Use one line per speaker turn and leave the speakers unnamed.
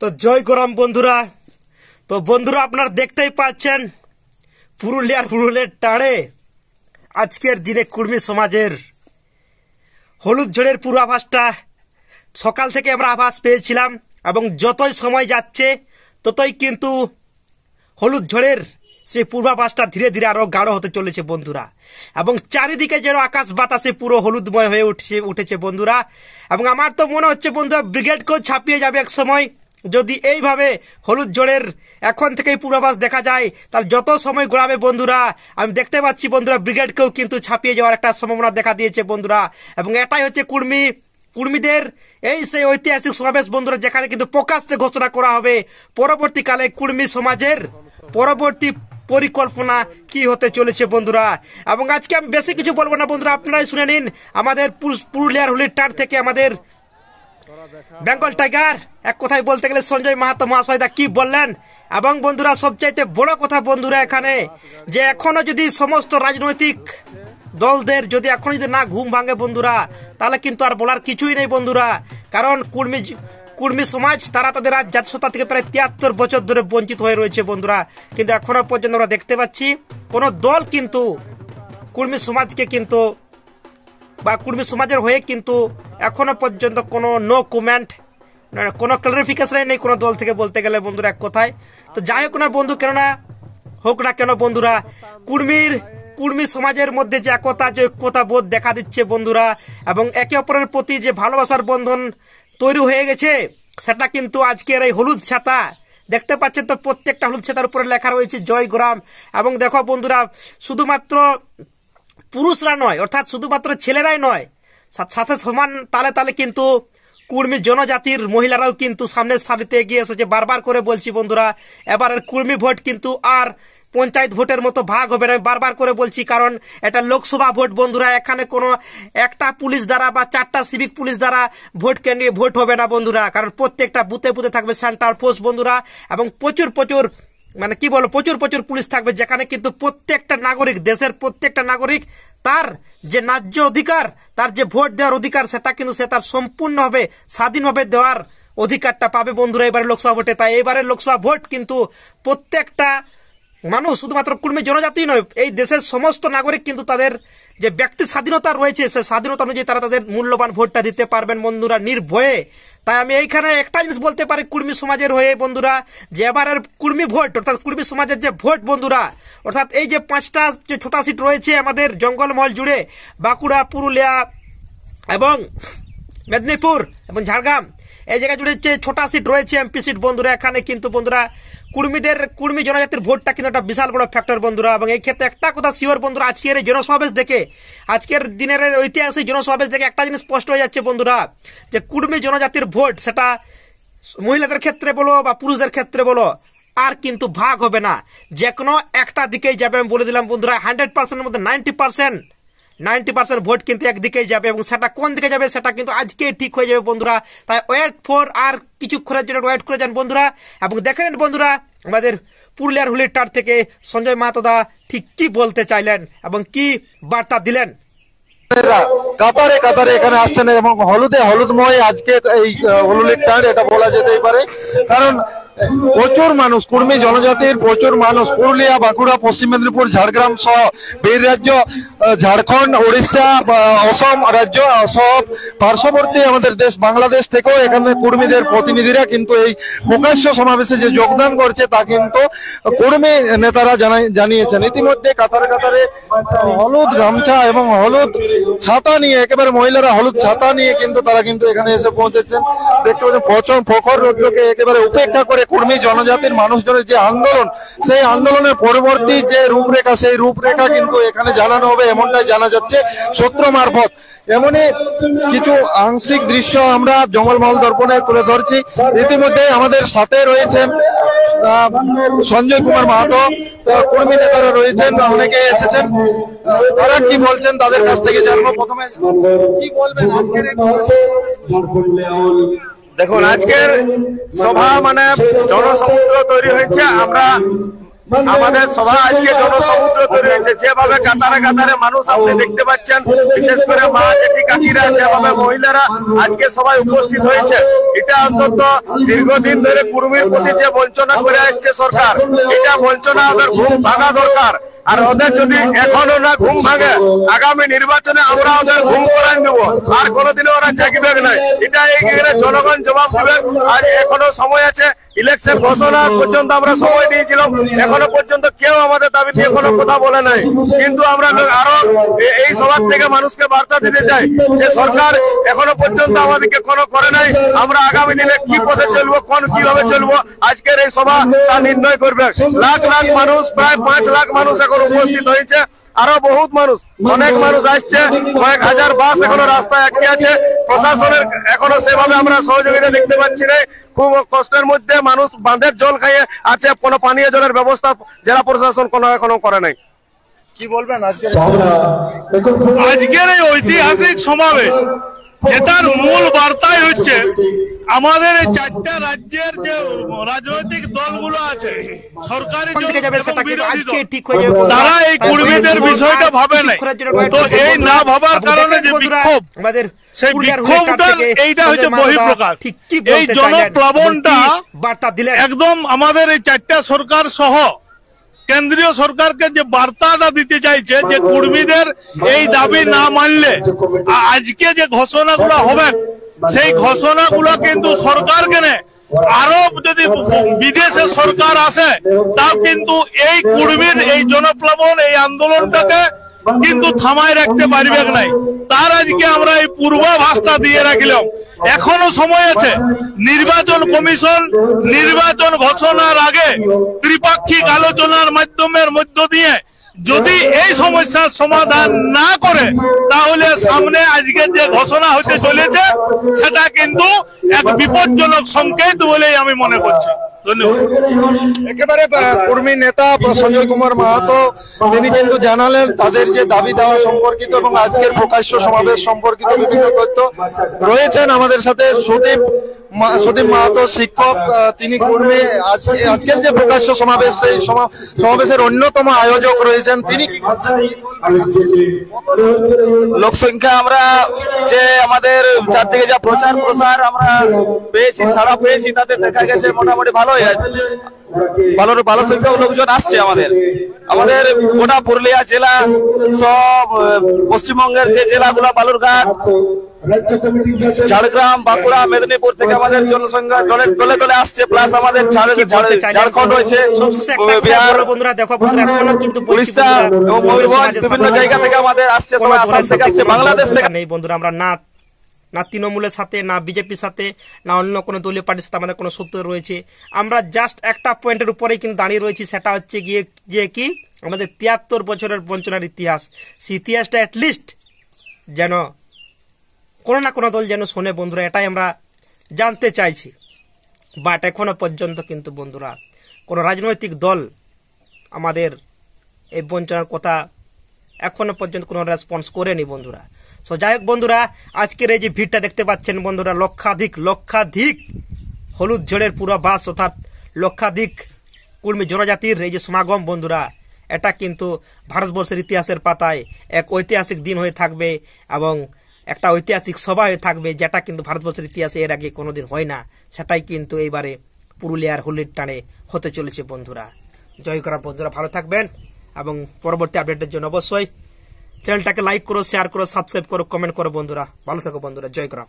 তো জয় গরম বন্ধুরা তো বন্ধুরা আপনারা দেখতেই পাচ্ছেন পুরুলিয়ার হুড়ুলের টাড়ে আজকের দিনে কুর্মী সমাজের হলুদ ঝড়ের পূর্বাভাসটা সকাল থেকে আমরা আভাস পেয়েছিলাম এবং যতই সময় যাচ্ছে ততই কিন্তু হলুদ ঝড়ের সেই পূর্বাভাসটা ধীরে ধীরে আরও গাঢ় হতে চলেছে বন্ধুরা এবং চারিদিকে যেন আকাশ বাতাসে পুরো হলুদময় হয়ে উঠছে উঠেছে বন্ধুরা এবং আমার তো মনে হচ্ছে বন্ধুরা ব্রিগেডকেও ছাপিয়ে যাবে এক সময় যদি এইভাবে হলুদ জোড়ের এখন থেকেই পূর্বাভাস দেখা যায় তাহলে যত সময় গোড়াবে বন্ধুরা আমি দেখতে পাচ্ছি বন্ধুরা ব্রিগেডকেও কিন্তু ছাপিয়ে যাওয়ার একটা সম্ভাবনা দেখা দিয়েছে বন্ধুরা এবং এটাই হচ্ছে কুর্মী কুর্মীদের এই সেই ঐতিহাসিক সমাবেশ বন্ধুরা যেখানে কিন্তু প্রকাশ্যে ঘোষণা করা হবে পরবর্তীকালে কুর্মী সমাজের পরবর্তী পরিকল্পনা কি হতে চলেছে বন্ধুরা এবং আজকে আমি বেশি কিছু বলবো না বন্ধুরা আপনারাই শুনে নিন আমাদের পুরুলিয়ার হুলির টার থেকে আমাদের বেঙ্গল টাইগার এক কথায় বলতে গেলে সঞ্জয় মাহাতো মহাশয়দা কি বললেন এবং বন্ধুরা সবচাইতে বড় কথা বন্ধুরা এখানে যে এখনো যদি সমস্ত রাজনৈতিক দলদের যদি এখন যদি না ঘুম ভাঙে বন্ধুরা তাহলে কিন্তু আর বলার কিছুই নেই বন্ধুরা কারণ কুর্মী কুর্মী সমাজ তারা তাদের আজ জাতীয়তা থেকে প্রায় তিয়াত্তর বছর ধরে বঞ্চিত হয়ে রয়েছে বন্ধুরা কিন্তু এখনো পর্যন্ত আমরা দেখতে পাচ্ছি কোনো দল কিন্তু কুর্মী সমাজকে কিন্তু বা কুর্মী সমাজের হয়ে কিন্তু এখনো পর্যন্ত কোনো নো কমেন্ট কোনো ক্লারিফিকেশনই নেই কোনো দল থেকে বলতে গেলে বন্ধুরা এক কথায় তো যাই হোক না বন্ধু কেননা হোক না কেন বন্ধুরা কুর্মির কুর্মী সমাজের মধ্যে যে একতা যে ঐক্যতা বোধ দেখা দিচ্ছে বন্ধুরা এবং একে অপরের প্রতি যে ভালোবাসার বন্ধন তৈরি হয়ে গেছে সেটা কিন্তু আজকের এই হলুদ ছাতা দেখতে পাচ্ছেন তো প্রত্যেকটা হলুদ ছাতার উপরে লেখা রয়েছে জয় গ্রাম এবং দেখো বন্ধুরা শুধুমাত্র পুরুষরা নয় অর্থাৎ শুধুমাত্র ছেলেরাই নয় সাথে সমান তালে তালে কিন্তু কুর্মী জনজাতির মহিলারাও কিন্তু সামনের সারিতে এগিয়ে এসেছে বারবার করে বলছি বন্ধুরা এবারের কুর্মী ভোট কিন্তু আর পঞ্চায়েত ভোটের মতো ভাগ হবে না আমি বারবার করে বলছি কারণ এটা লোকসভা ভোট বন্ধুরা এখানে কোনো একটা পুলিশ দ্বারা বা চারটা সিভিক পুলিশ দ্বারা ভোট কেন্দ্রে ভোট হবে না বন্ধুরা কারণ প্রত্যেকটা বুথে বুথে থাকবে সেন্ট্রাল ফোর্স বন্ধুরা এবং প্রচুর প্রচুর মানে কি বলো প্রচুর প্রচুর পুলিশ থাকবে যেখানে কিন্তু প্রত্যেকটা নাগরিক দেশের প্রত্যেকটা নাগরিক তার যে ন্যায্য অধিকার তার যে ভোট দেওয়ার অধিকার সেটা কিন্তু সে তার সম্পূর্ণভাবে স্বাধীনভাবে দেওয়ার অধিকারটা পাবে বন্ধুরা এবারে লোকসভা ভোটে তাই এবারের লোকসভা ভোট কিন্তু প্রত্যেকটা মানুষ শুধুমাত্র কুর্মী জনজাতি নয় এই দেশের সমস্ত নাগরিক কিন্তু তাদের যে ব্যক্তি স্বাধীনতা রয়েছে সে স্বাধীনতা অনুযায়ী তারা তাদের মূল্যবান ভোটটা দিতে পারবেন বন্ধুরা নির্ভয়ে তাই আমি এইখানে একটা জিনিস বলতে পারি কুর্মী সমাজের হয়ে বন্ধুরা যে এবারের কুর্মী ভোট অর্থাৎ কুর্মী সমাজের যে ভোট বন্ধুরা অর্থাৎ এই যে পাঁচটা যে ছোটা সিট রয়েছে আমাদের জঙ্গলমহল জুড়ে বাঁকুড়া পুরুলিয়া এবং মেদিনীপুর এবং ঝাড়গ্রাম এই জায়গা জুড়ে যে ছোটা সিট রয়েছে এমপি সিট বন্ধুরা এখানে কিন্তু বন্ধুরা কুর্মীদের কুর্মী জনজাতির ভোটটা কিন্তু একটা বিশাল বড় ফ্যাক্টর বন্ধুরা এবং এই ক্ষেত্রে একটা কথা শিওর বন্ধুরা আজকের জনসমাবেশ দেখে আজকের দিনের ঐতিহাসিক জনসমাবেশ দেখে একটা জিনিস স্পষ্ট হয়ে যাচ্ছে বন্ধুরা যে কুর্মী জনজাতির ভোট সেটা মহিলাদের ক্ষেত্রে বলো বা পুরুষদের ক্ষেত্রে বলো আর কিন্তু ভাগ হবে না যে কোনো একটা দিকেই যাবে আমি বলে দিলাম বন্ধুরা হান্ড্রেড পার্সেন্টের মধ্যে ninety percent ninety percent vote কিন্তু একদিকেই যাবে এবং সেটা কোন দিকে যাবে সেটা কিন্তু আজকে ঠিক হয়ে যাবে বন্ধুরা তাই ওয়েট ফোর আর কিছুক্ষণের জন্য ওয়েট করে যান বন্ধুরা এবং দেখে নেন বন্ধুরা আমাদের পুরুলিয়ার হুলির টার থেকে সঞ্জয় মাতোদা ঠিক কি বলতে চাইলেন এবং কি বার্তা দিলেন কাতারে কাতারে এখানে আসছেন এবং হলুদে হলুদময় আজকে এই হলুলিক টান এটা বলা যেতেই
পারে কারণ প্রচুর মানুষ কুর্মী জনজাতির প্রচুর মানুষ পুরুলিয়া বাঁকুড়া পশ্চিম মেদিনীপুর ঝাড়গ্রাম সহ বীর রাজ্য ঝাড়খণ্ড উড়িষ্যা অসম রাজ্য সব পার্শ্ববর্তী আমাদের দেশ বাংলাদেশ থেকেও এখানে কর্মীদের প্রতিনিধিরা কিন্তু এই প্রকাশ্য সমাবেশে যে যোগদান করছে তা কিন্তু কর্মী নেতারা জানিয়েছেন ইতিমধ্যে কাতারে কাতারে হলুদ গামছা এবং হলুদ ছাতা নিয়ে একেবারে মহিলারা হলুদ ছাতা নিয়ে কিন্তু তারা কিন্তু এখানে এসে পৌঁছেছেন দেখতে পাচ্ছেন প্রচন্ড প্রখর রৌদ্রকে একেবারে উপেক্ষা করে কর্মী জনজাতির মানুষজনের যে আন্দোলন সেই আন্দোলনের পরবর্তী যে রূপরেখা সেই রূপরেখা কিন্তু এখানে জানানো হবে এমনটাই জানা যাচ্ছে সূত্র মারফত এমনই কিছু আংশিক দৃশ্য আমরা জঙ্গলমহল দর্পণে তুলে ধরছি ইতিমধ্যে আমাদের সাথে রয়েছেন সঞ্জয় কুমার মাহাতো কর্মী নেতারা রয়েছেন অনেকে এসেছেন তারা কি বলছেন তাদের কাছ থেকে জানবো প্রথমে কি বলবেন আজকের দেখুন আজকের
সভা মানে জনসমুদ্র তৈরি হয়েছে আমরা আমাদের সভা আজকে
জনসমুদ্র তৈরি হয়েছে যেভাবে কাতারে কাতারে মানুষ আপনি দেখতে পাচ্ছেন বিশেষ করে মা জেঠি কাকিরা যেভাবে মহিলারা আজকে সবাই উপস্থিত হয়েছে এটা অন্তত দীর্ঘদিন ধরে কুর্মীর প্রতি যে বঞ্চনা করে আসছে সরকার এটা বঞ্চনা ওদের ঘুম ভাঙা দরকার আর ওদের যদি এখনো না ঘুম ভাঙে আগামী নির্বাচনে আমরা ওদের ঘুম করাই দেবো আর কোনোদিনও ওরা জাগিবে নাই এটা জনগণ জবাব দেবে আর এখনো সময় আছে ইলেকশন ঘোষণা পর্যন্ত আমরা সময় দিয়েছিলাম এখনো পর্যন্ত কেউ আমাদের দাবি নিয়ে কোনো কথা বলে নাই কিন্তু আমরা আরো এই সভার থেকে মানুষকে বার্তা দিতে চাই যে সরকার এখনো পর্যন্ত আমাদেরকে কোনো করে নাই আমরা আগামী দিনে কি পথে চলবো কোন কিভাবে চলবো আজকের এই সভা তা নির্ণয় করবে লাখ লাখ মানুষ প্রায় পাঁচ লাখ মানুষ এখন উপস্থিত হয়েছে আরো বহুত মানুষ অনেক মানুষ আসছে কয়েক হাজার বাস এখনো রাস্তায় আটকে আছে প্রশাসনের এখনো সেভাবে আমরা সহযোগিতা দেখতে পাচ্ছি না খুব কষ্টের মধ্যে মানুষ বাঁধের জল খাইয়ে আছে কোনো পানীয় জলের ব্যবস্থা জেলা প্রশাসন কোনো এখনো করে নাই
কি বলবেন আজকের আজকের এই ঐতিহাসিক সমাবেশ যেটার মূল বার্তাই হচ্ছে আমাদের এই চারটা রাজ্যের যে রাজনৈতিক
দলগুলো আছে সরকারি তারা এই কর্মীদের বিষয়টা ভাবে না তো এই না ভাবার কারণে যে বিক্ষোভ আমাদের সেই বিক্ষোভটা এইটা হচ্ছে বহিঃপ্রকাশ এই জনপ্লাবনটা
বার্তা দিলে একদম আমাদের এই চারটা সরকার সহ কেন্দ্রীয় সরকারকে যে বার্তাটা দিতে চাইছে যে কর্মীদের এই দাবি না মানলে আজকে যে ঘোষণাগুলো হবে সেই ঘোষণাগুলো কিন্তু সরকার কেনে আরব যদি বিদেশে সরকার আসে তাও কিন্তু এই কর্মীর এই জনপ্লাবন এই আন্দোলনটাকে কিন্তু থামায় রাখতে পারবে নাই তার আজকে আমরা এই পূর্বাভাসটা দিয়ে রাখলাম এখনো সময় আছে নির্বাচন কমিশন নির্বাচন ঘোষণার আগে ত্রিপাক্ষিক আলোচনার মাধ্যমের মধ্য দিয়ে যদি এই সমস্যার সমাধান না করে তাহলে সামনে আজকে যে ঘোষণা হতে চলেছে সেটা কিন্তু এক বিপজ্জনক সংকেত বলেই আমি মনে করছি
একেবারে কর্মী নেতা সঞ্জয় কুমার মাহাতো তিনি কিন্তু জানালেন তাদের যে দাবি সম্পর্কিত এবং আজকের প্রকাশ্য সমাবেশ বিভিন্ন রয়েছেন আমাদের সাথে সুদীপ মাহাতো শিক্ষক তিনি কর্মী আজকের যে প্রকাশ্য সমাবেশ সেই সমাবেশের অন্যতম আয়োজক রয়েছেন তিনি লোকসংখ্যা আমরা যে আমাদের চারদিকে যা প্রচার প্রসার আমরা পেয়েছি সারা পেয়েছি তাদের দেখা গেছে মোটামুটি ভালো ভালো সংখ্যক লোকজন আসছে আমাদের আমাদের গোটা পুরুলিয়া জেলা সব পশ্চিমবঙ্গের যে জেলাগুলো বালুরঘাট ঝাড়গ্রাম বাঁকুড়া মেদিনীপুর থেকে আমাদের জনসংখ্যা দলে দলে দলে আসছে প্লাস আমাদের ঝাড়খন্ড রয়েছে
দেখো কিন্তু বিভিন্ন জায়গা থেকে আমাদের আসছে আসাম থেকে আসছে বাংলাদেশ থেকে নেই বন্ধুরা আমরা না না তৃণমূলের সাথে না বিজেপির সাথে না অন্য কোনো দলীয় পার্টির সাথে আমাদের কোনো সত্য রয়েছে আমরা জাস্ট একটা পয়েন্টের উপরেই কিন্তু দাঁড়িয়ে রয়েছি সেটা হচ্ছে গিয়ে যে কি আমাদের তিয়াত্তর বছরের বঞ্চনার ইতিহাস সেই ইতিহাসটা অ্যাটলিস্ট যেন কোনো না কোনো দল যেন শোনে বন্ধুরা এটাই আমরা জানতে চাইছি বাট এখনও পর্যন্ত কিন্তু বন্ধুরা কোনো রাজনৈতিক দল আমাদের এই বঞ্চনার কথা এখনও পর্যন্ত কোনো রেসপন্স করেনি বন্ধুরা সো যাই হোক বন্ধুরা আজকের এই যে ভিড়টা দেখতে পাচ্ছেন বন্ধুরা লক্ষাধিক লক্ষাধিক হলুদ ঝড়ের পুরো বাস অর্থাৎ লক্ষাধিক কুর্মী জনজাতির এই যে সমাগম বন্ধুরা এটা কিন্তু ভারতবর্ষের ইতিহাসের পাতায় এক ঐতিহাসিক দিন হয়ে থাকবে এবং একটা ঐতিহাসিক সভা হয়ে থাকবে যেটা কিন্তু ভারতবর্ষের ইতিহাসে এর আগে কোনোদিন হয় না সেটাই কিন্তু এইবারে পুরুলিয়ার হোলির টানে হতে চলেছে বন্ধুরা জয় করা বন্ধুরা ভালো থাকবেন এবং পরবর্তী আপডেটের জন্য অবশ্যই চ্যানেলটাকে লাইক করো শেয়ার করো সাবস্ক্রাইব করো কমেন্ট করো বন্ধুরা ভালো থাকো বন্ধুরা জয় করা